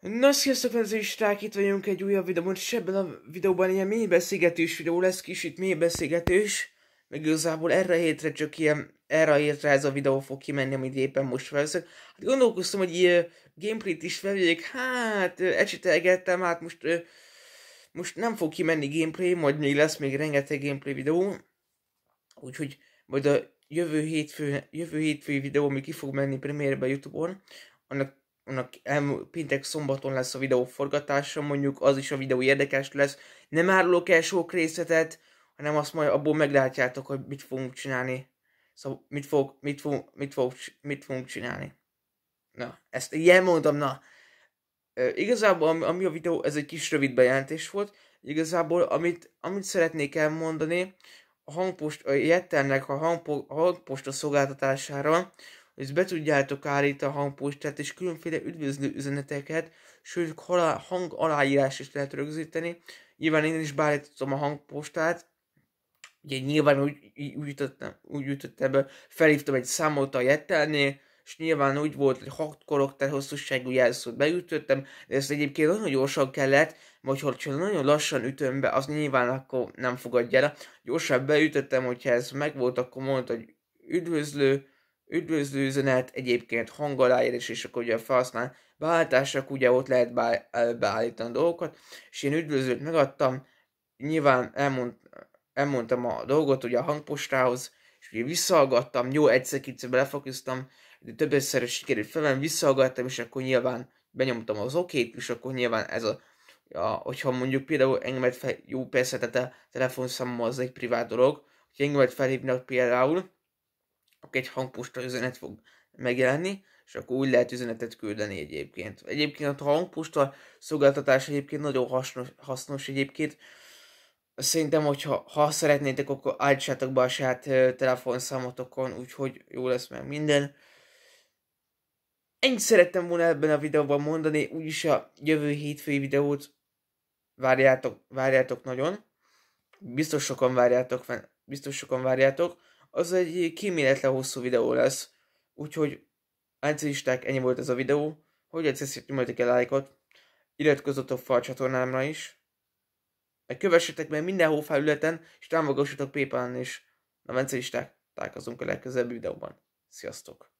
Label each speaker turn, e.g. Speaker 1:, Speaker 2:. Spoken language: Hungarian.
Speaker 1: Na, sziasztok, fenzőisták! Itt vagyunk egy újabb videóban, és ebben a videóban ilyen mély beszélgetős videó lesz, kicsit mély beszélgetős, meg igazából erre a hétre csak ilyen, erre a hétre ez a videó fog kimenni, amit éppen most felveszek. Hát gondolkoztam, hogy ilyen gameplayt is felvegyek, hát ecsitelgettem, hát most, most nem fog kimenni gameplay, majd még lesz még rengeteg gameplay videó, úgyhogy majd a jövő hétfő, jövő hétfői videó, ami ki fog menni premierbe Youtube-on, annak péntek szombaton lesz a videó forgatása, mondjuk az is a videó érdekes lesz. Nem árulok el sok részletet, hanem azt majd abból meglátjátok, hogy mit fogunk csinálni. Szóval mit fogok, mit fog, mit fog mit fogunk csinálni. Na, ezt ilyen mondom, na. E, igazából ami a videó, ez egy kis rövid bejelentés volt. Igazából amit, amit szeretnék elmondani, a hangpost, a Jettelnek a hangpo, a hangposta szolgáltatására, és be tudjátok állítani a hangpostát, és különféle üdvözlő üzeneteket, sőt hang aláírás is lehet rögzíteni. Nyilván én is beállítottam a hangpostát, ugye nyilván úgy, úgy, ütöttem, úgy ütöttem be, felhívtam egy számot a jettelnél, és nyilván úgy volt, hogy 6 karakter hosszúságú jelszót beütöttem, de ezt egyébként nagyon gyorsan kellett, vagy ha nagyon lassan ütöm be, az nyilván akkor nem fogadja el. Gyorsan beütöttem, hogyha ez megvolt, akkor mondta, hogy üdvözlő, üdvözlő üzenet, egyébként hangoláérés, és akkor ugye felhasznál beállítások, ugye ott lehet beállítani dolgokat, és én üdvözlőt megadtam, nyilván elmond, elmondtam a dolgot ugye a hangpostához, és ugye visszahallgattam, jó egyszer-kétszer belefakiztam, de több egyszerre sikerült felem, visszahallgattam, és akkor nyilván benyomtam az okét, és akkor nyilván ez a, a hogyha mondjuk például engemet fel, jó persze, tehát a telefonszámom az egy privát dolog, hogy engemet felhívnak például, akkor egy hangposta üzenet fog megjelenni, és akkor úgy lehet üzenetet küldeni egyébként. Egyébként a hangposta szolgáltatás egyébként nagyon hasznos, hasznos egyébként. Szerintem, hogyha ha szeretnétek, akkor állítsátok be a saját telefonszámotokon, úgyhogy jó lesz meg minden. Ennyit szerettem volna ebben a videóban mondani, úgyis a jövő hétfői videót várjátok, várjátok nagyon. Biztos sokan várjátok, biztos sokan várjátok az egy kíméletlen hosszú videó lesz. Úgyhogy áncélisták, ennyi volt ez a videó. Hogy egyszer nyomjátok el lájkot, iratkozzatok fel a csatornámra is, meg kövessetek meg minden felületen, és támogassatok Paypal-on is. Na, áncélisták, találkozunk a legközelebbi videóban. Sziasztok!